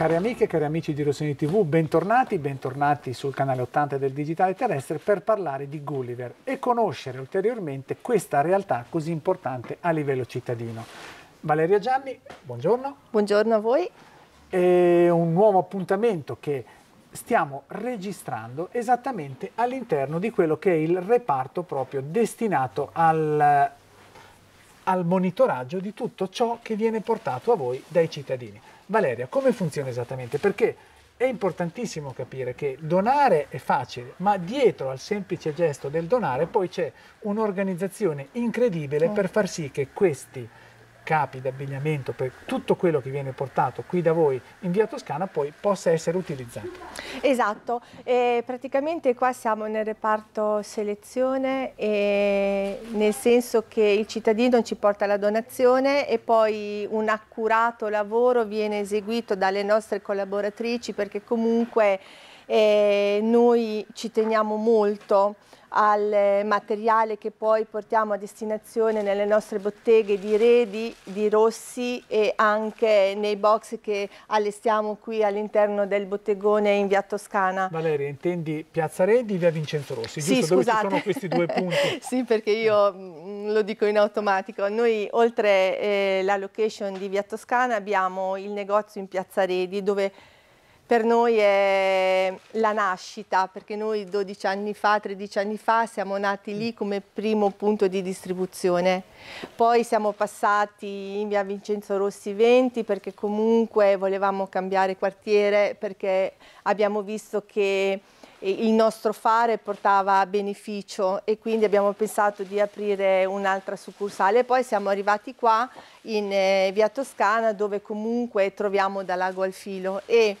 Cari amiche cari amici di Rossini TV, bentornati, bentornati sul canale 80 del Digitale Terrestre per parlare di Gulliver e conoscere ulteriormente questa realtà così importante a livello cittadino. Valeria Gianni, buongiorno. Buongiorno a voi. È un nuovo appuntamento che stiamo registrando esattamente all'interno di quello che è il reparto proprio destinato al, al monitoraggio di tutto ciò che viene portato a voi dai cittadini. Valeria, come funziona esattamente? Perché è importantissimo capire che donare è facile, ma dietro al semplice gesto del donare poi c'è un'organizzazione incredibile mm. per far sì che questi capi d'abbigliamento, per tutto quello che viene portato qui da voi in via Toscana poi possa essere utilizzato. Esatto, e praticamente qua siamo nel reparto selezione, nel senso che il cittadino ci porta la donazione e poi un accurato lavoro viene eseguito dalle nostre collaboratrici perché comunque eh, noi ci teniamo molto al eh, materiale che poi portiamo a destinazione nelle nostre botteghe di redi, di rossi e anche nei box che allestiamo qui all'interno del bottegone in via Toscana. Valeria, intendi Piazza Redi e via Vincenzo Rossi, sì, giusto? Scusate. Dove ci sono questi due punti? sì, perché io mm, lo dico in automatico. Noi oltre eh, la location di via Toscana abbiamo il negozio in Piazza Redi dove per noi è la nascita, perché noi 12 anni fa, 13 anni fa siamo nati lì come primo punto di distribuzione. Poi siamo passati in via Vincenzo Rossi 20 perché comunque volevamo cambiare quartiere perché abbiamo visto che il nostro fare portava beneficio e quindi abbiamo pensato di aprire un'altra succursale. Poi siamo arrivati qua in eh, via Toscana dove comunque troviamo da Lago al Filo e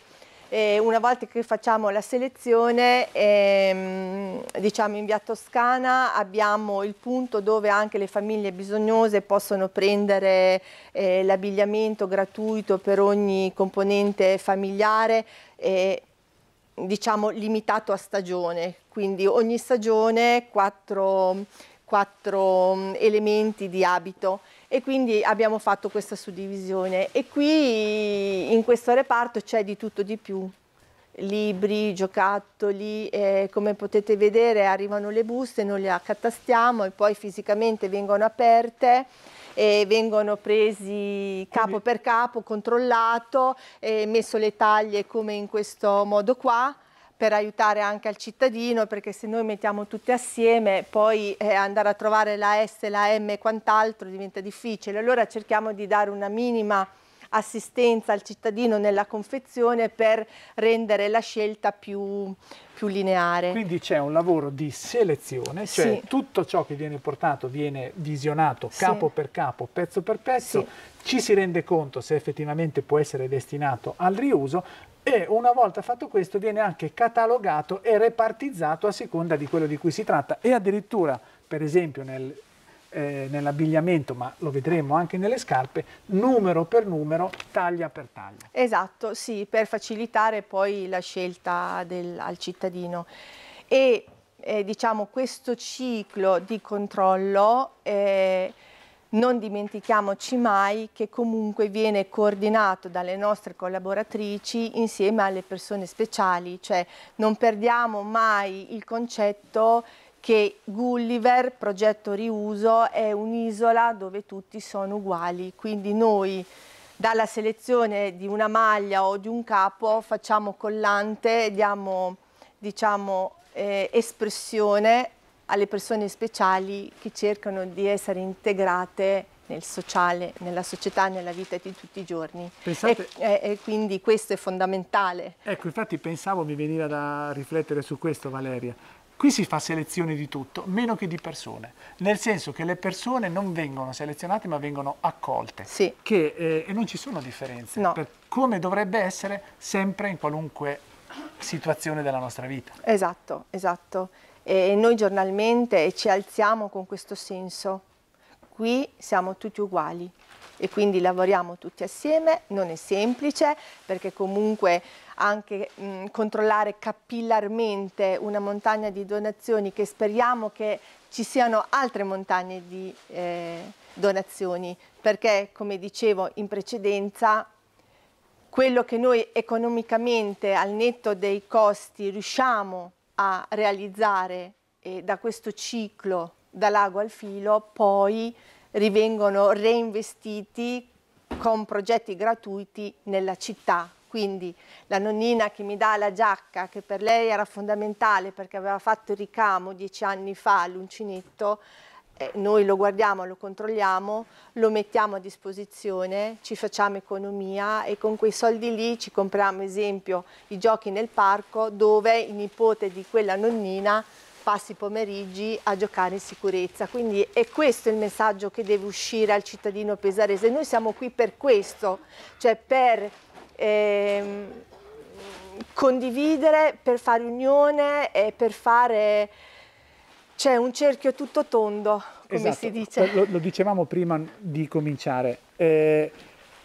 e una volta che facciamo la selezione, ehm, diciamo in via Toscana abbiamo il punto dove anche le famiglie bisognose possono prendere eh, l'abbigliamento gratuito per ogni componente familiare. Eh, diciamo limitato a stagione, quindi ogni stagione quattro, quattro mm, elementi di abito e quindi abbiamo fatto questa suddivisione e qui in questo reparto c'è di tutto di più libri, giocattoli, eh, come potete vedere arrivano le buste, noi le accatastiamo e poi fisicamente vengono aperte e vengono presi capo per capo, controllato, messo le taglie come in questo modo qua per aiutare anche al cittadino, perché se noi mettiamo tutti assieme, poi eh, andare a trovare la S, la M e quant'altro diventa difficile. Allora cerchiamo di dare una minima assistenza al cittadino nella confezione per rendere la scelta più, più lineare. Quindi c'è un lavoro di selezione, cioè sì. tutto ciò che viene portato viene visionato capo sì. per capo, pezzo per pezzo, sì. ci si rende conto se effettivamente può essere destinato al riuso, e una volta fatto questo viene anche catalogato e repartizzato a seconda di quello di cui si tratta e addirittura per esempio nel, eh, nell'abbigliamento ma lo vedremo anche nelle scarpe numero per numero taglia per taglia esatto sì per facilitare poi la scelta del, al cittadino e eh, diciamo questo ciclo di controllo eh, non dimentichiamoci mai che comunque viene coordinato dalle nostre collaboratrici insieme alle persone speciali, cioè non perdiamo mai il concetto che Gulliver, progetto riuso, è un'isola dove tutti sono uguali, quindi noi dalla selezione di una maglia o di un capo facciamo collante, diamo diciamo, eh, espressione alle persone speciali che cercano di essere integrate nel sociale, nella società, nella vita di tutti i giorni. Pensate, e, e, e, quindi questo è fondamentale. Ecco, infatti pensavo mi veniva da riflettere su questo Valeria. Qui si fa selezione di tutto, meno che di persone, nel senso che le persone non vengono selezionate ma vengono accolte. Sì. Che, eh, e non ci sono differenze, no. per come dovrebbe essere sempre in qualunque situazione della nostra vita. Esatto, esatto e noi giornalmente ci alziamo con questo senso. Qui siamo tutti uguali e quindi lavoriamo tutti assieme, non è semplice perché comunque anche mh, controllare capillarmente una montagna di donazioni che speriamo che ci siano altre montagne di eh, donazioni perché come dicevo in precedenza quello che noi economicamente al netto dei costi riusciamo a a realizzare eh, da questo ciclo dall'ago al filo poi rivengono reinvestiti con progetti gratuiti nella città. Quindi la nonnina che mi dà la giacca, che per lei era fondamentale perché aveva fatto il ricamo dieci anni fa all'uncinetto, eh, noi lo guardiamo, lo controlliamo, lo mettiamo a disposizione, ci facciamo economia e con quei soldi lì ci compriamo, esempio, i giochi nel parco dove il nipote di quella nonnina passi i pomeriggi a giocare in sicurezza. Quindi è questo il messaggio che deve uscire al cittadino pesarese. Noi siamo qui per questo, cioè per... Ehm, condividere, per fare unione e per fare c'è un cerchio tutto tondo, come esatto. si dice. Lo, lo, dicevamo prima di cominciare. Eh,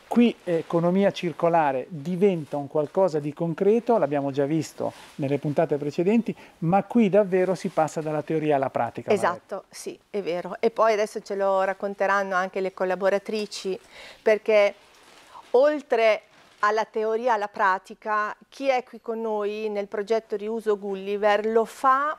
qui economia circolare diventa un qualcosa di concreto, l'abbiamo già visto nelle puntate precedenti, ma qui davvero si passa dalla teoria alla pratica. Esatto, Maria. sì, è vero. E poi adesso ce lo racconteranno anche le collaboratrici, perché oltre alla teoria, alla pratica, chi è qui con noi nel progetto Riuso Gulliver lo fa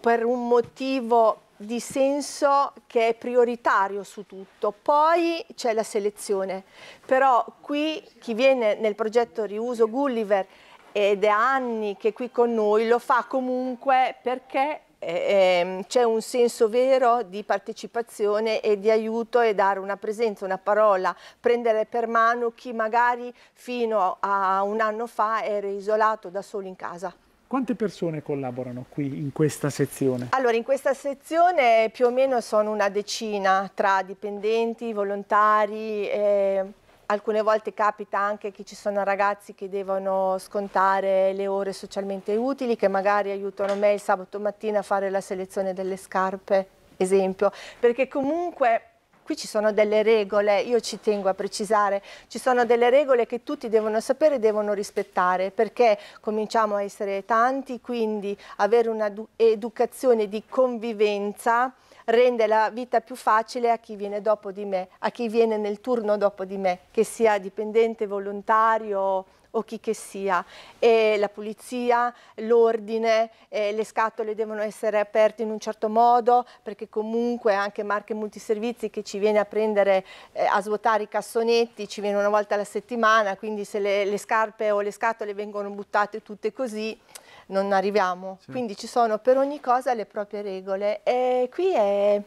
per un motivo di senso che è prioritario su tutto. Poi c'è la selezione, però qui chi viene nel progetto Riuso Gulliver ed è anni che è qui con noi, lo fa comunque perché ehm, c'è un senso vero di partecipazione e di aiuto e dare una presenza, una parola, prendere per mano chi magari fino a un anno fa era isolato da solo in casa. Quante persone collaborano qui in questa sezione? Allora, in questa sezione più o meno sono una decina tra dipendenti, volontari, eh, alcune volte capita anche che ci sono ragazzi che devono scontare le ore socialmente utili, che magari aiutano me il sabato mattina a fare la selezione delle scarpe, esempio, perché comunque qui ci sono delle regole, io ci tengo a precisare, ci sono delle regole che tutti devono sapere e devono rispettare perché cominciamo a essere tanti, quindi avere un'educazione di convivenza rende la vita più facile a chi viene dopo di me, a chi viene nel turno dopo di me, che sia dipendente, volontario, o chi che sia, e la pulizia, l'ordine, eh, le scatole devono essere aperte in un certo modo perché comunque anche Marche Multiservizi che ci viene a prendere, eh, a svuotare i cassonetti, ci viene una volta alla settimana, quindi se le, le scarpe o le scatole vengono buttate tutte così non arriviamo. Sì. Quindi ci sono per ogni cosa le proprie regole e qui è,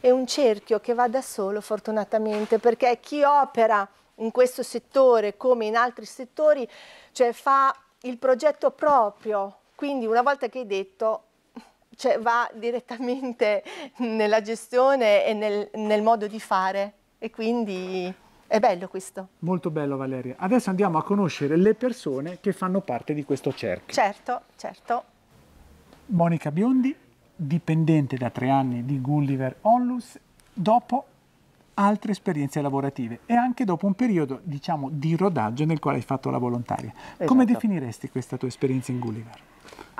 è un cerchio che va da solo fortunatamente perché chi opera in questo settore come in altri settori, cioè fa il progetto proprio, quindi una volta che hai detto cioè va direttamente nella gestione e nel, nel modo di fare e quindi è bello questo. Molto bello Valeria. Adesso andiamo a conoscere le persone che fanno parte di questo cerchio. Certo, certo. Monica Biondi, dipendente da tre anni di Gulliver Onlus, dopo altre esperienze lavorative e anche dopo un periodo, diciamo, di rodaggio nel quale hai fatto la volontaria. Esatto. Come definiresti questa tua esperienza in Gulliver?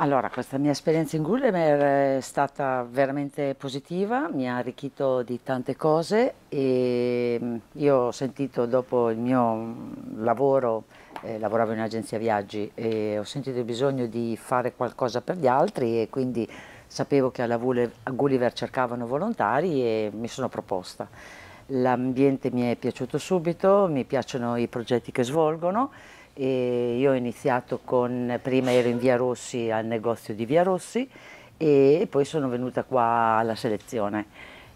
Allora, questa mia esperienza in Gulliver è stata veramente positiva, mi ha arricchito di tante cose e mm, io ho sentito dopo il mio mm, lavoro, eh, lavoravo in un'agenzia viaggi e ho sentito il bisogno di fare qualcosa per gli altri e quindi sapevo che alla Gulliver cercavano volontari e mi sono proposta. L'ambiente mi è piaciuto subito, mi piacciono i progetti che svolgono e io ho iniziato con, prima ero in Via Rossi al negozio di Via Rossi e poi sono venuta qua alla selezione.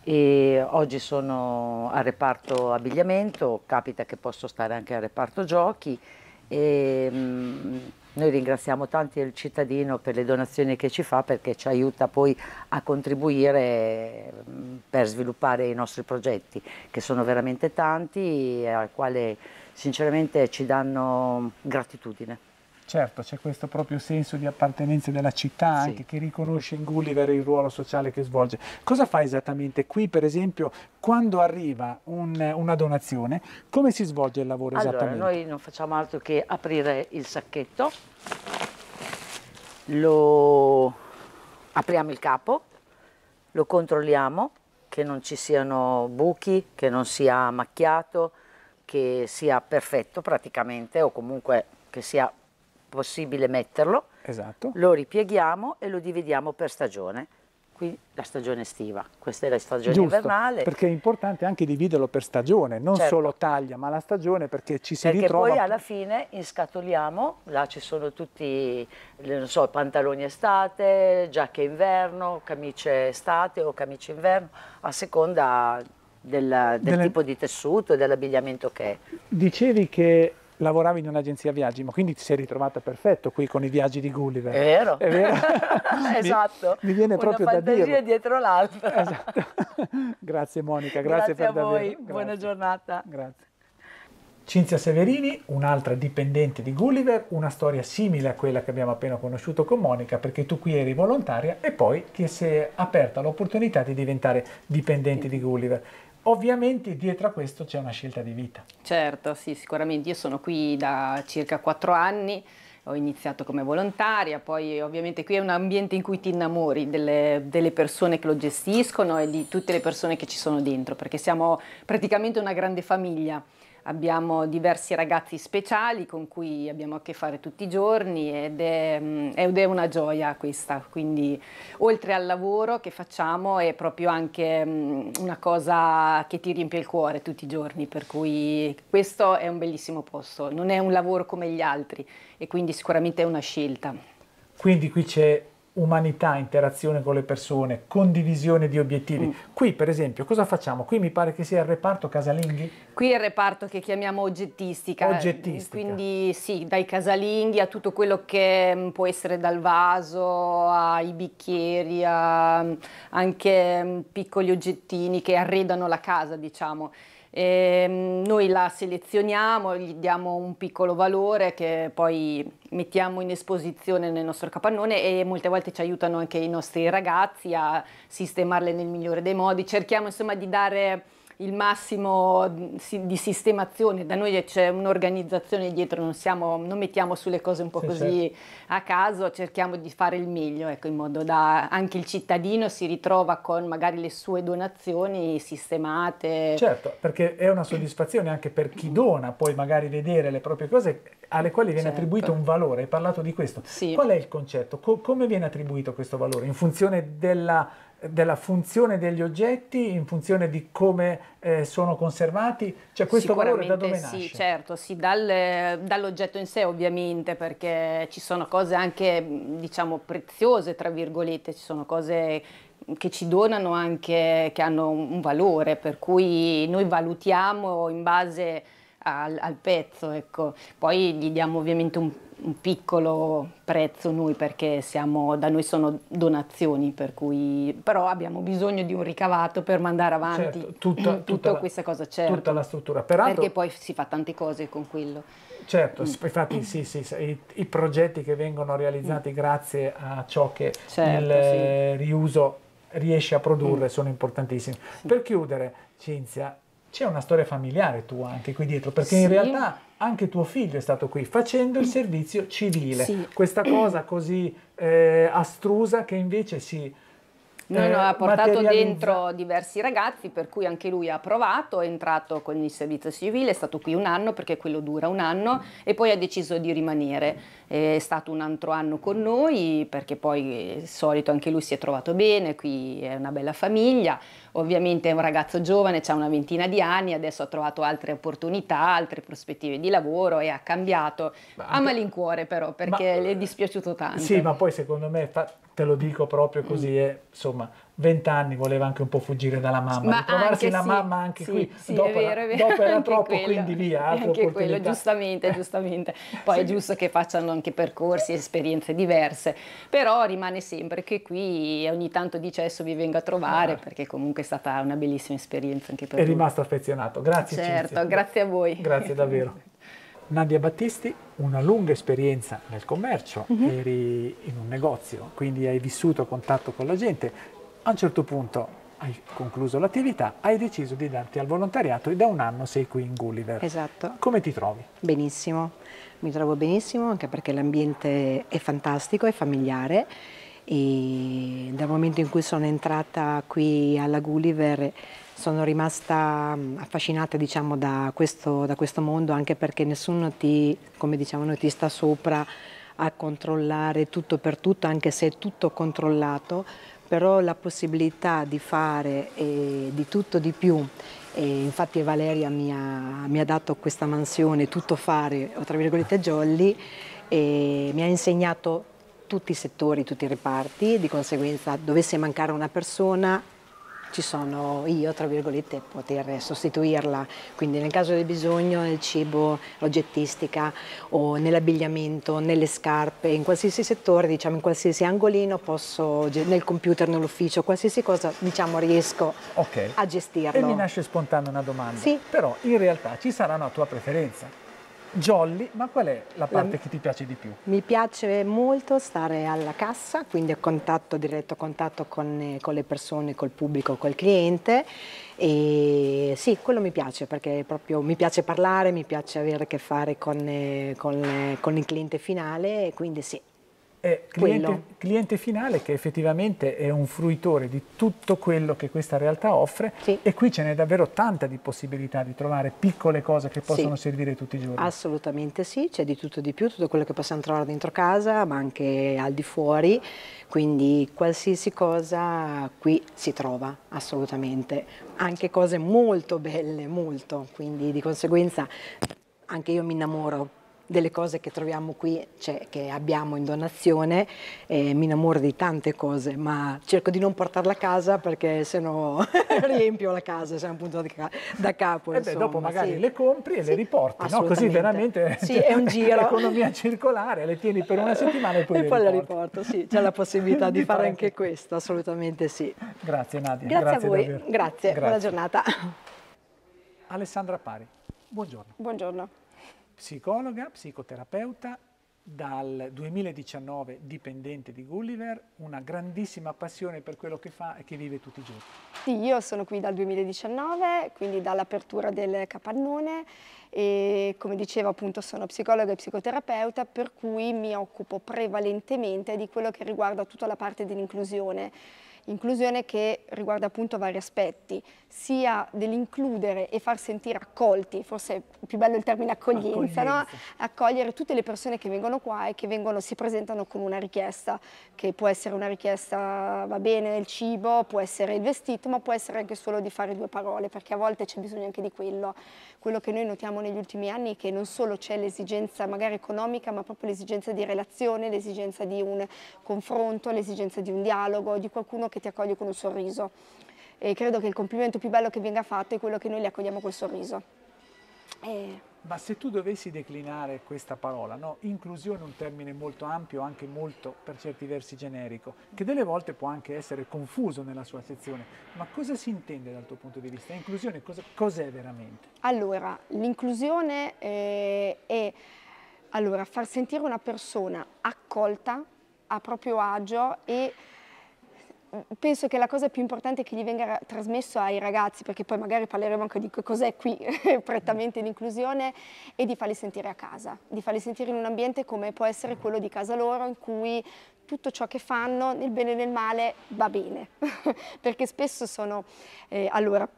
E oggi sono al reparto abbigliamento, capita che posso stare anche al reparto giochi e mm, noi ringraziamo tanti il cittadino per le donazioni che ci fa perché ci aiuta poi a contribuire mm, per sviluppare i nostri progetti che sono veramente tanti e al quale sinceramente ci danno gratitudine. Certo, c'è questo proprio senso di appartenenza della città anche che riconosce in Gulliver il ruolo sociale che svolge. Cosa fa esattamente qui, per esempio, quando arriva un, una donazione? Come si svolge il lavoro allora, esattamente? Noi non facciamo altro che aprire il sacchetto, lo apriamo il capo, lo controlliamo che non ci siano buchi, che non sia macchiato, che sia perfetto praticamente o comunque che sia perfetto possibile metterlo, esatto. lo ripieghiamo e lo dividiamo per stagione. Qui la stagione estiva, questa è la stagione Giusto, invernale. Perché è importante anche dividerlo per stagione, non certo. solo taglia, ma la stagione perché ci si perché ritrova. Perché poi alla fine inscatoliamo, là ci sono tutti, non so, pantaloni estate, giacche inverno, camicie estate o camicie inverno, a seconda del, del Dele... tipo di tessuto e dell'abbigliamento che è. Dicevi che lavoravi in un'agenzia viaggi, ma quindi ti sei ritrovata perfetto qui con i viaggi di Gulliver. È vero. È vero? esatto. Mi, mi viene Una proprio da dire. Una fantasia dietro l'altra. Esatto. grazie Monica, grazie, grazie per davvero. Grazie a voi, buona giornata. Grazie. Cinzia Severini, un'altra dipendente di Gulliver, una storia simile a quella che abbiamo appena conosciuto con Monica, perché tu qui eri volontaria e poi ti si è aperta l'opportunità di diventare dipendente di Gulliver. Ovviamente dietro a questo c'è una scelta di vita. Certo, sì, sicuramente. Io sono qui da circa quattro anni, ho iniziato come volontaria, poi ovviamente qui è un ambiente in cui ti innamori delle, delle, persone che lo gestiscono e di tutte le persone che ci sono dentro, perché siamo praticamente una grande famiglia. Abbiamo diversi ragazzi speciali con cui abbiamo a che fare tutti i giorni ed è, mm, ed è una gioia questa, quindi oltre al lavoro che facciamo è proprio anche mm, una cosa che ti riempie il cuore tutti i giorni, per cui questo è un bellissimo posto, non è un lavoro come gli altri e quindi sicuramente è una scelta. Quindi qui c'è umanità, interazione con le persone, condivisione di obiettivi. Mm. Qui per esempio cosa facciamo? Qui mi pare che sia il reparto casalinghi? Qui è il reparto che chiamiamo oggettistica. Oggettistica. Quindi sì, dai casalinghi a tutto quello che mm, può essere dal vaso ai bicchieri, a, anche mm, piccoli oggettini che arredano la casa diciamo. Ehm, noi la selezioniamo, gli diamo un piccolo valore che poi mettiamo in esposizione nel nostro capannone e molte volte ci aiutano anche i nostri ragazzi a sistemarle nel migliore dei modi. Cerchiamo insomma di dare il massimo mm, di sistemazione, da noi c'è un'organizzazione dietro, non, siamo, non, mettiamo sulle cose un po' sì, così certo. a caso, cerchiamo di fare il meglio, ecco, in modo da anche il cittadino si ritrova con magari le sue donazioni sistemate. Certo, perché è una soddisfazione anche per chi dona, poi magari vedere le proprie cose alle quali viene certo. attribuito un valore, hai parlato di questo. Sì. Qual è il concetto? Co come viene attribuito questo valore? In funzione della, della funzione degli oggetti, in funzione di come eh, sono conservati? Cioè questo valore da dove nasce? Sì, certo, sì, dal, dall'oggetto in sé ovviamente, perché ci sono cose anche, diciamo, preziose, tra virgolette, ci sono cose che ci donano anche, che hanno un valore, per cui noi valutiamo in base al, al pezzo. Ecco. Poi gli diamo ovviamente un, un, piccolo prezzo noi perché siamo, da noi sono donazioni, per cui, però abbiamo bisogno di un ricavato per mandare avanti certo, tutta, tutta la, questa cosa, certo, tutta la struttura. Peraltro, perché poi si fa tante cose con quello. Certo, mm. infatti sì, sì, sì i, i, progetti che vengono realizzati mm. grazie a ciò che certo, il sì. riuso riesce a produrre mm. sono importantissimi. Per chiudere, Cinzia, c'è una storia familiare tua anche qui dietro, perché sì. in realtà anche tuo figlio è stato qui facendo il servizio civile. Sì. Questa cosa così eh, astrusa che invece si No, eh, no, ha portato dentro diversi ragazzi, per cui anche lui ha provato, è entrato con il servizio civile, è stato qui un anno perché quello dura un anno e poi ha deciso di rimanere. È stato un altro anno con noi perché poi di eh, solito anche lui si è trovato bene, qui è una bella famiglia, ovviamente è un ragazzo giovane, ha una ventina di anni, adesso ha trovato altre opportunità, altre prospettive di lavoro e ha cambiato. Ma anche... A malincuore però perché ma... le è eh, dispiaciuto tanto. Sì, ma poi secondo me fa te lo dico proprio così, mm. e insomma, vent'anni voleva anche un po' fuggire dalla mamma, Ma trovarsi la sì, mamma anche sì, qui, sì, dopo, vero, era, dopo era troppo, quello, quindi via, altre anche opportunità. Quello, giustamente, giustamente. Poi è giusto che facciano anche percorsi, e esperienze diverse, però rimane sempre che qui ogni tanto di cesso vi vengo a trovare, ah. perché comunque è stata una bellissima esperienza anche per me. È lui. rimasto affezionato, grazie Certo, Cinzia. grazie a voi. Grazie davvero. Nadia Battisti, una lunga esperienza nel commercio, uh mhm. -huh. eri in un negozio, quindi hai vissuto a contatto con la gente. A un certo punto hai concluso l'attività, hai deciso di darti al volontariato e da un anno sei qui in Gulliver. Esatto. Come ti trovi? Benissimo, mi trovo benissimo anche perché l'ambiente è fantastico, è familiare e dal momento in cui sono entrata qui alla Gulliver sono rimasta mm, affascinata diciamo, da, questo, da, questo, mondo anche perché nessuno ti, come diciamo, ti sta sopra a controllare tutto per tutto anche se è tutto controllato però la possibilità di fare eh, di tutto di più e eh, infatti Valeria mi ha, mi ha, dato questa mansione tutto fare o tra virgolette jolly e mi ha insegnato tutti i settori, tutti i reparti, di conseguenza dovesse mancare una persona ci sono io, tra virgolette, a poter sostituirla. Quindi nel caso del bisogno, nel cibo, oggettistica o nell'abbigliamento, nelle scarpe, in qualsiasi settore, diciamo in qualsiasi angolino posso, nel computer, nell'ufficio, qualsiasi cosa, diciamo riesco okay. a gestirlo. E mi nasce spontanea una domanda. Sì. Però in realtà ci sarà una tua preferenza jolly, ma qual è la parte la, che ti piace di più? Mi piace molto stare alla cassa, quindi a contatto diretto, contatto con, eh, con, le persone, col pubblico, col cliente e sì, quello mi piace perché proprio mi piace parlare, mi piace avere a che fare con, eh, con, eh, con il cliente finale, quindi sì, è cliente, cliente, finale che effettivamente è un fruitore di tutto quello che questa realtà offre sì. e qui ce n'è davvero tanta di possibilità di trovare piccole cose che possono sì. servire tutti i giorni. Assolutamente sì, c'è di tutto di più, tutto quello che possiamo trovare dentro casa ma anche al di fuori, quindi qualsiasi cosa qui si trova assolutamente, anche cose molto belle, molto, quindi di conseguenza anche io mi innamoro delle cose che troviamo qui, cioè, che abbiamo in donazione, eh, mi innamoro di tante cose, ma cerco di non portarla a casa perché se no riempio la casa, siamo appunto da capo. E eh beh, dopo magari sì. le compri e sì, le riporti, no? così veramente sì, è un giro. l'economia circolare, le tieni per una settimana e poi, e le, poi le riporto. Sì, c'è la possibilità di, di fare anche questo, assolutamente sì. Grazie Nadia. Grazie, grazie a voi, grazie. grazie, buona giornata. Alessandra Pari, buongiorno. Buongiorno psicologa, psicoterapeuta, dal 2019 dipendente di Gulliver, una grandissima passione per quello che fa e che vive tutti i giorni. Sì, io sono qui dal 2019, quindi dall'apertura del capannone e come dicevo appunto sono psicologa e psicoterapeuta per cui mi occupo prevalentemente di quello che riguarda tutta la parte dell'inclusione inclusione che riguarda appunto vari aspetti, sia dell'includere e far sentire accolti, forse è più bello il termine accoglienza, accoglienza. No? accogliere tutte le persone che vengono qua e che vengono, si presentano con una richiesta, che può essere una richiesta, va bene, il cibo, può essere il vestito, ma può essere anche solo di fare due parole, perché a volte c'è bisogno anche di quello. Quello che noi notiamo negli ultimi anni è che non solo c'è l'esigenza magari economica, ma proprio l'esigenza di relazione, l'esigenza di un confronto, l'esigenza di un dialogo, di qualcuno che ti accoglie con un sorriso. E credo che il complimento più bello che venga fatto è quello che noi li accogliamo col sorriso. E... Ma se tu dovessi declinare questa parola, no? inclusione è un termine molto ampio, anche molto per certi versi generico, che delle volte può anche essere confuso nella sua sezione, ma cosa si intende dal tuo punto di vista? Inclusione cos'è veramente? Allora, l'inclusione eh, è allora, far sentire una persona accolta, a proprio agio e penso che la cosa più importante che gli venga trasmesso ai ragazzi, perché poi magari parleremo anche di cos'è qui prettamente mm. l'inclusione, è di farli sentire a casa, di farli sentire in un ambiente come può essere quello di casa loro, in cui tutto ciò che fanno, nel bene e nel male, va bene. perché spesso sono, eh, allora,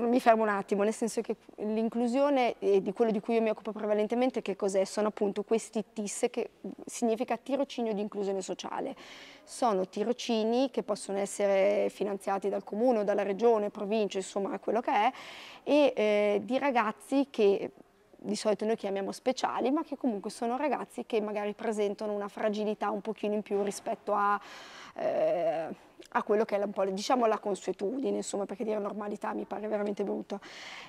mi fermo un attimo, nel senso che l'inclusione e di quello di cui io mi occupo prevalentemente che cos'è? Sono appunto questi TIS che significa tirocinio di inclusione sociale. Sono tirocini che possono essere finanziati dal comune o dalla regione, provincia, insomma quello che è, e eh, di ragazzi che di solito noi chiamiamo speciali, ma che comunque sono ragazzi che magari presentano una fragilità un pochino in più rispetto a... Eh, a quello che è un po' diciamo la consuetudine, insomma, perché dire normalità mi pare veramente brutto.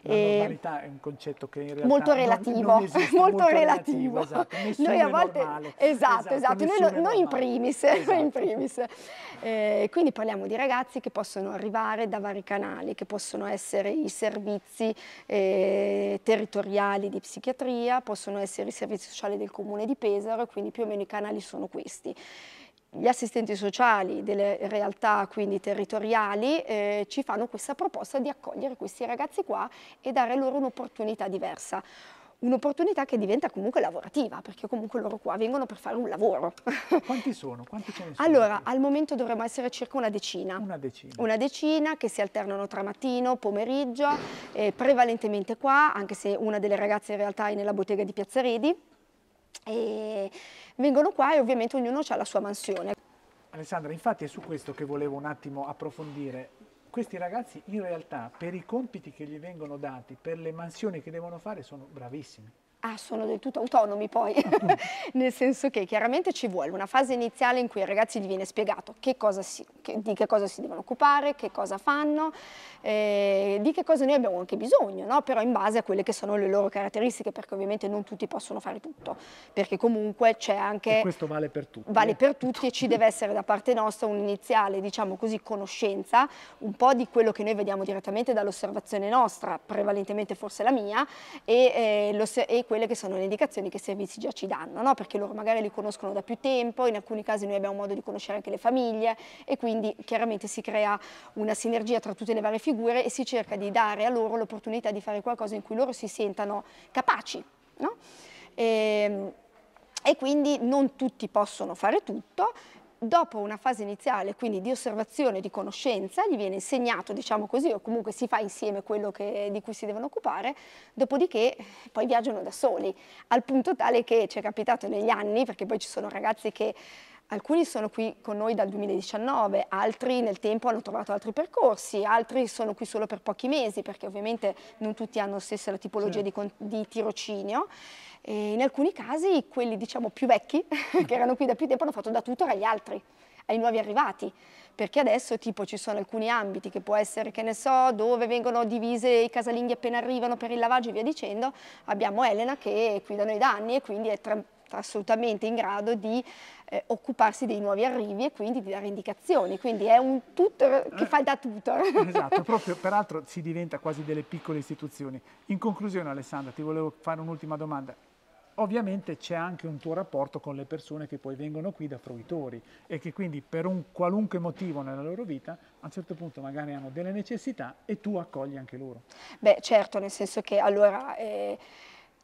La e... normalità è un concetto che in realtà molto relativo, non, non esiste, molto, molto, relativo. relativo esatto. Noi a volte esatto, esatto, esatto. Noi, noi, in primis, esatto. in primis, eh, quindi parliamo di ragazzi che possono arrivare da vari canali, che possono essere i servizi eh, territoriali di psichiatria, possono essere i servizi sociali del comune di Pesaro, quindi più o meno i canali sono questi gli assistenti sociali delle realtà quindi territoriali eh, ci fanno questa proposta di accogliere questi ragazzi qua e dare loro un'opportunità diversa. Un'opportunità che diventa comunque lavorativa, perché comunque loro qua vengono per fare un lavoro. Quanti sono? Quanti sono allora, al momento dovremmo essere circa una decina. Una decina. Una decina che si alternano tra mattino, pomeriggio, eh, prevalentemente qua, anche se una delle ragazze in realtà è nella bottega di Piazza Redi. E vengono qua e ovviamente ognuno ha la sua mansione. Alessandra, infatti è su questo che volevo un attimo approfondire. Questi ragazzi in realtà per i compiti che gli vengono dati, per le mansioni che devono fare, sono bravissimi. Ah, sono del tutto autonomi poi, nel senso che chiaramente ci vuole una fase iniziale in cui ai ragazzi gli viene spiegato che si, che, di che cosa si devono occupare, che cosa fanno, eh, di che cosa noi abbiamo anche bisogno, no? però in base a quelle che sono le loro caratteristiche, perché ovviamente non tutti possono fare tutto, perché comunque c'è anche... E questo vale per tutti. Vale eh? per tutti e ci deve essere da parte nostra un'iniziale, diciamo così, conoscenza, un po' di quello che noi vediamo direttamente dall'osservazione nostra, prevalentemente forse la mia, e, eh, quelle che sono le indicazioni che i servizi già ci danno, no? perché loro magari li conoscono da più tempo, in alcuni casi noi abbiamo modo di conoscere anche le famiglie e quindi chiaramente si crea una sinergia tra tutte le varie figure e si cerca di dare a loro l'opportunità di fare qualcosa in cui loro si sentano capaci. No? E, ehm, e quindi non tutti possono fare tutto dopo una fase iniziale, quindi di osservazione, di conoscenza, gli viene insegnato, diciamo così, o comunque si fa insieme quello che, di cui si devono occupare, dopodiché poi viaggiano da soli, al punto tale che ci è capitato negli anni, perché poi ci sono ragazzi che Alcuni sono qui con noi dal 2019, altri nel tempo hanno trovato altri percorsi, altri sono qui solo per pochi mesi perché ovviamente non tutti hanno la stessa tipologia sì. di, di tirocinio e in alcuni casi quelli diciamo più vecchi, che erano qui da più tempo, hanno fatto da tutor agli altri, ai nuovi arrivati, perché adesso tipo ci sono alcuni ambiti che può essere, che ne so, dove vengono divise i casalinghi appena arrivano per il lavaggio e via dicendo, abbiamo Elena che è qui da noi da anni e quindi è tra assolutamente in grado di eh, occuparsi dei nuovi arrivi e quindi di dare indicazioni, quindi è un tutor che eh, fa da tutor. Esatto, proprio peraltro si diventa quasi delle piccole istituzioni. In conclusione Alessandra ti volevo fare un'ultima domanda, ovviamente c'è anche un tuo rapporto con le persone che poi vengono qui da fruitori e che quindi per un qualunque motivo nella loro vita a un certo punto magari hanno delle necessità e tu accogli anche loro. Beh certo, nel senso che allora... Eh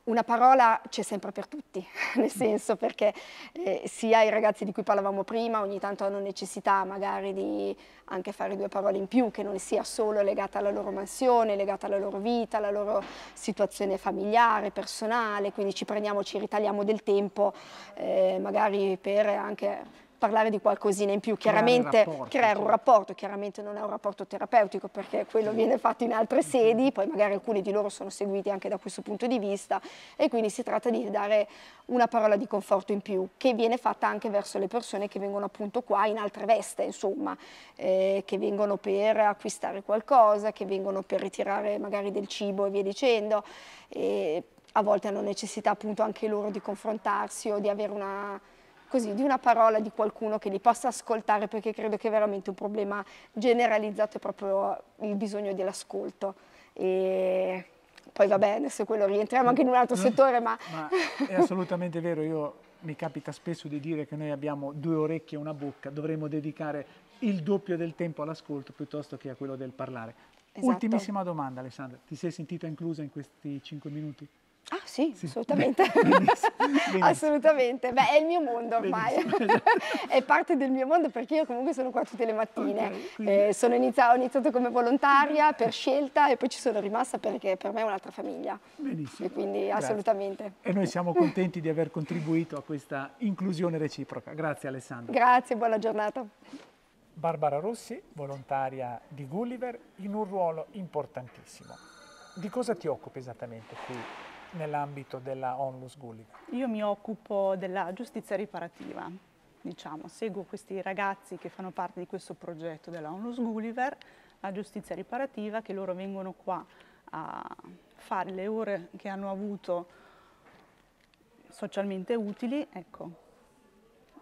una parola c'è sempre per tutti, nel senso perché eh, sia i ragazzi di cui parlavamo prima ogni tanto hanno necessità magari di anche fare due parole in più, che non sia solo legata alla loro mansione, legata alla loro vita, alla loro situazione familiare, personale, quindi ci prendiamo, ci ritagliamo del tempo eh, magari per anche parlare di qualcosina in più, chiaramente creare un rapporto, creare un rapporto. chiaramente non è un rapporto terapeutico perché quello viene fatto in altre sedi, poi magari alcuni di loro sono seguiti anche da questo punto di vista e quindi si tratta di dare una parola di conforto in più che viene fatta anche verso le persone che vengono appunto qua in altre veste, insomma, eh, che vengono per acquistare qualcosa, che vengono per ritirare magari del cibo e via dicendo. E a volte hanno necessità appunto anche loro di confrontarsi o di avere una così, di una parola di qualcuno che li possa ascoltare perché credo che è veramente un problema generalizzato è proprio il bisogno dell'ascolto. E poi va bene, se quello rientriamo anche in un altro mm. settore, ma... ma è assolutamente vero, io mi capita spesso di dire che noi abbiamo due orecchie e una bocca, dovremmo dedicare il doppio del tempo all'ascolto piuttosto che a quello del parlare. Esatto. Ultimissima domanda Alessandra, ti sei sentita inclusa in questi cinque minuti? Ah sì, sì. assolutamente. Benissimo. assolutamente. Beh, è il mio mondo ormai. è parte del mio mondo perché io comunque sono qua tutte le mattine. Okay, eh, iniziato, ho iniziato come volontaria per scelta e poi ci sono rimasta perché per me è un'altra famiglia. Benissimo. E quindi Grazie. assolutamente. E noi siamo contenti di aver contribuito a questa inclusione reciproca. Grazie Alessandro. Grazie, buona giornata. Barbara Rossi, volontaria di Gulliver, in un ruolo importantissimo. Di cosa ti occupi esattamente qui nell'ambito della Onlus Gulliver? Io mi occupo della giustizia riparativa, diciamo, seguo questi ragazzi che fanno parte di questo progetto della Onlus Gulliver, la giustizia riparativa, che loro vengono qua a fare le ore che hanno avuto socialmente utili, ecco,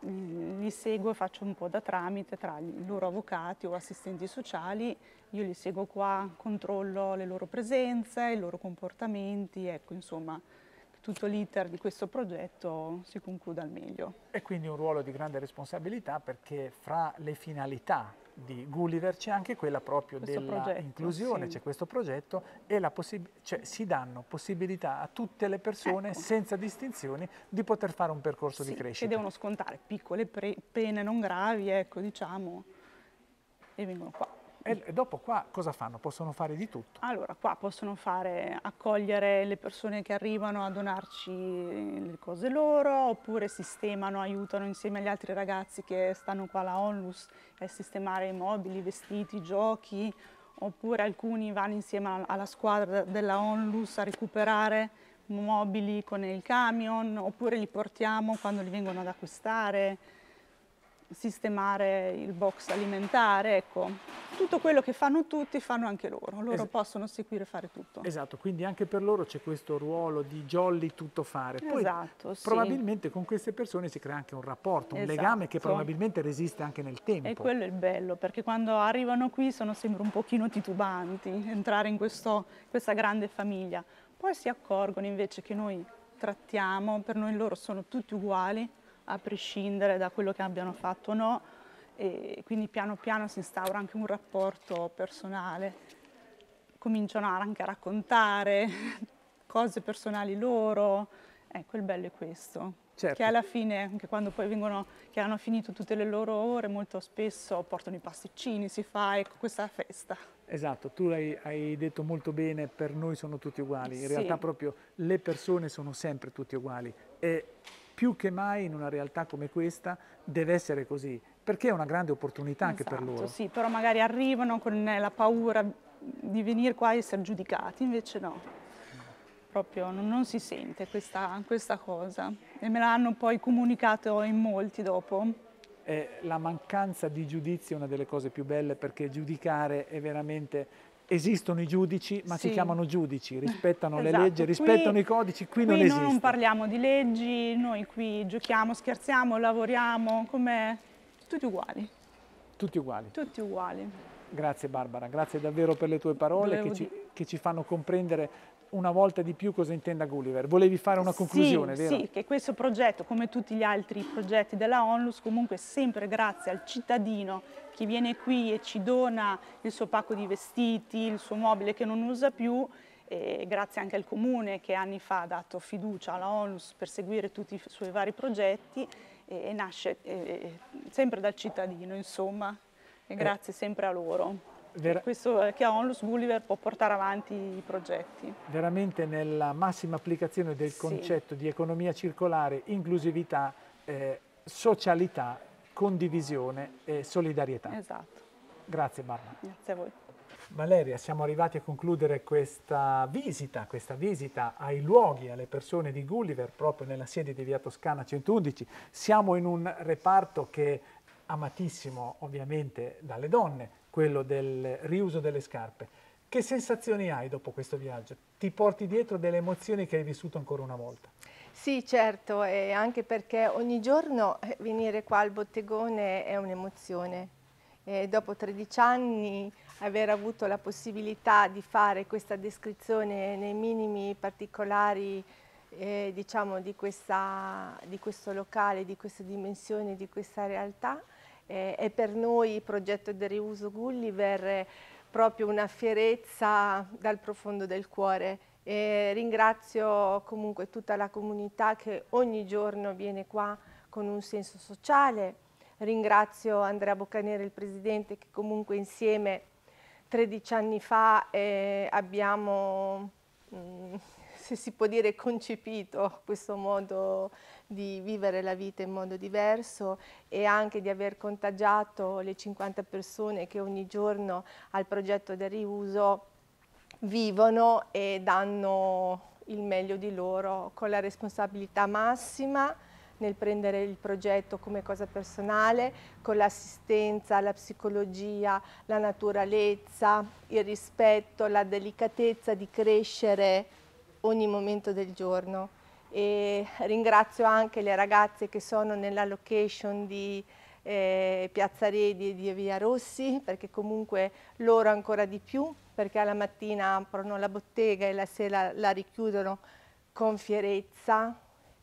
li seguo e faccio un po' da tramite tra i loro avvocati o assistenti sociali, io li seguo qua, controllo le loro presenze, i loro comportamenti, ecco insomma tutto l'iter di questo progetto si concluda al meglio. E quindi un ruolo di grande responsabilità perché fra le finalità di Gulliver c'è anche quella proprio dell'inclusione, sì. c'è questo progetto e cioè, si danno possibilità a tutte le persone ecco. senza distinzioni di poter fare un percorso sì, di crescita. Che devono scontare piccole pene non gravi, ecco diciamo, e vengono qua. E dopo qua cosa fanno? Possono fare di tutto? Allora, qua possono fare, accogliere le persone che arrivano a donarci le cose loro, oppure sistemano, aiutano insieme agli altri ragazzi che stanno qua alla Onlus a sistemare i mobili, vestiti, giochi, oppure alcuni vanno insieme alla squadra della Onlus a recuperare mobili con il camion, oppure li portiamo quando li vengono ad acquistare sistemare il box alimentare, ecco. Tutto quello che fanno tutti fanno anche loro, loro esatto. possono seguire e fare tutto. Esatto, quindi anche per loro c'è questo ruolo di jolly tutto fare. Poi, esatto, sì. Probabilmente con queste persone si crea anche un rapporto, un esatto. legame che esatto. probabilmente resiste anche nel tempo. E quello è il bello, perché quando arrivano qui sono sempre un pochino titubanti, entrare in questo, questa grande famiglia. Poi si accorgono invece che noi trattiamo, per noi loro sono tutti uguali, a prescindere da quello che abbiano fatto o no, e quindi piano piano si instaura anche un rapporto personale. Cominciano anche a raccontare cose personali loro, ecco eh, il bello è questo. Certo. Che alla fine, anche quando poi vengono, che hanno finito tutte le loro ore, molto spesso portano i pasticcini, si fa, ecco, questa festa. Esatto, tu hai, hai detto molto bene, per noi sono tutti uguali, in sì. realtà proprio le persone sono sempre tutte uguali e più che mai in una realtà come questa deve essere così, perché è una grande opportunità anche per esatto, loro. Sì, però magari arrivano con eh, la paura di venire qua e essere giudicati, invece no. Proprio non, non si sente questa, questa cosa e me l'hanno poi comunicato in molti dopo. Eh, la mancanza di giudizio è una delle cose più belle perché giudicare è veramente esistono i giudici, ma sì. si chiamano giudici, rispettano esatto. le leggi, rispettano qui, i codici, qui, qui non esiste. Noi non parliamo di leggi, noi qui giochiamo, scherziamo, lavoriamo, come tutti uguali. Tutti uguali. Tutti uguali. Grazie Barbara, grazie davvero per le tue parole che ci, che ci, fanno comprendere una volta di più cosa intenda Gulliver. Volevi fare una conclusione, sì, vero? Sì, che questo progetto, come tutti gli altri progetti della Onlus, comunque sempre grazie al cittadino che viene qui e ci dona il suo pacco di vestiti, il suo mobile che non usa più, e grazie anche al comune che anni fa ha dato fiducia alla Onlus per seguire tutti i suoi vari progetti e, nasce eh, sempre dal cittadino, insomma, e eh. grazie sempre a loro. Ver- questo che Onlus Gulliver può portare avanti i progetti. Veramente nella massima applicazione del concetto sì. di economia circolare, inclusività, eh, socialità, condivisione e solidarietà. Esatto. Grazie Barbara. Grazie a voi. Valeria, siamo arrivati a concludere questa visita, questa visita ai luoghi, alle persone di Gulliver, proprio nella sede di Via Toscana 111. Siamo in un reparto che amatissimo ovviamente dalle donne, quello del riuso delle scarpe. Che sensazioni hai dopo questo viaggio? Ti porti dietro delle emozioni che hai vissuto ancora una volta? Sì, certo, e anche perché ogni giorno eh, venire qua al bottegone è un'emozione. E dopo 13 anni aver avuto la possibilità di fare questa descrizione nei minimi particolari eh, diciamo, di, questa, di questo locale, di questa dimensione, di questa realtà, eh, è per noi il progetto del riuso Gulliver proprio una fierezza dal profondo del cuore. E ringrazio comunque tutta la comunità che ogni giorno viene qua con un senso sociale. Ringrazio Andrea Boccanere, il presidente, che comunque insieme 13 anni fa eh, abbiamo, mh, mm, se si può dire, concepito questo modo di vivere la vita in modo diverso e anche di aver contagiato le 50 persone che ogni giorno al progetto del riuso vivono e danno il meglio di loro con la responsabilità massima nel prendere il progetto come cosa personale, con l'assistenza, la psicologia, la naturalezza, il rispetto, la delicatezza di crescere ogni momento del giorno e ringrazio anche le ragazze che sono nella location di eh, Piazza Redi e di Via Rossi perché comunque loro ancora di più perché alla mattina aprono la bottega e la sera la richiudono con fierezza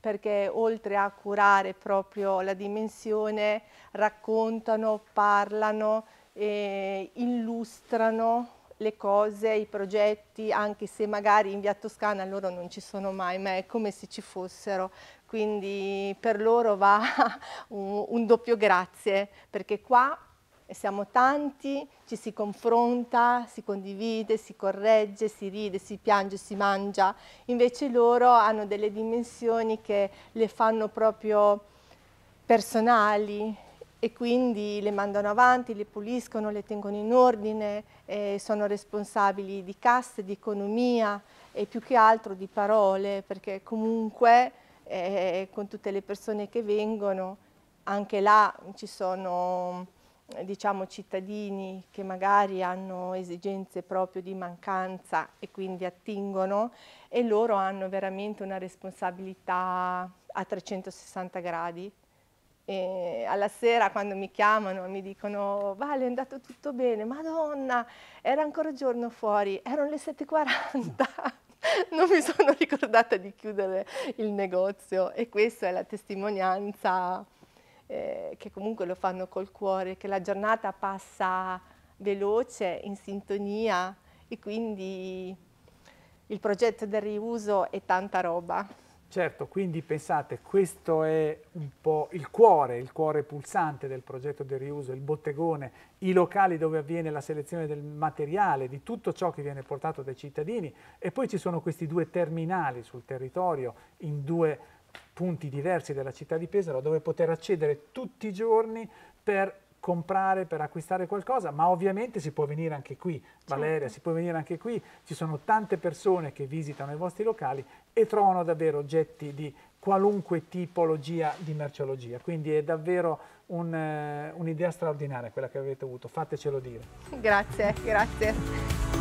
perché oltre a curare proprio la dimensione raccontano, parlano, eh, illustrano le cose, i progetti, anche se magari in via Toscana loro non ci sono mai, ma è come se ci fossero. Quindi per loro va un, un doppio grazie, perché qua siamo tanti, ci si confronta, si condivide, si corregge, si ride, si piange, si mangia. Invece loro hanno delle dimensioni che le fanno proprio personali, e quindi le mandano avanti, le puliscono, le tengono in ordine, eh, sono responsabili di casse, di economia e più che altro di parole, perché comunque eh, con tutte le persone che vengono, anche là ci sono diciamo, cittadini che magari hanno esigenze proprio di mancanza e quindi attingono e loro hanno veramente una responsabilità a 360 gradi. E alla sera quando mi chiamano mi dicono Vale è andato tutto bene, madonna, era ancora giorno fuori, erano le 7.40. non mi sono ricordata di chiudere il negozio e questa è la testimonianza eh, che comunque lo fanno col cuore, che la giornata passa veloce, in sintonia e quindi il progetto del riuso è tanta roba. Certo, quindi pensate, questo è un po' il cuore, il cuore pulsante del progetto del riuso, il bottegone, i locali dove avviene la selezione del materiale, di tutto ciò che viene portato dai cittadini e poi ci sono questi due terminali sul territorio in due punti diversi della città di Pesaro dove poter accedere tutti i giorni per comprare, per acquistare qualcosa, ma ovviamente si può venire anche qui, certo. Valeria, certo. si può venire anche qui, ci sono tante persone che visitano i vostri locali e trovano davvero oggetti di qualunque tipologia di merceologia, quindi è davvero eh, un'idea straordinaria quella che avete avuto, fatecelo dire. Grazie, grazie.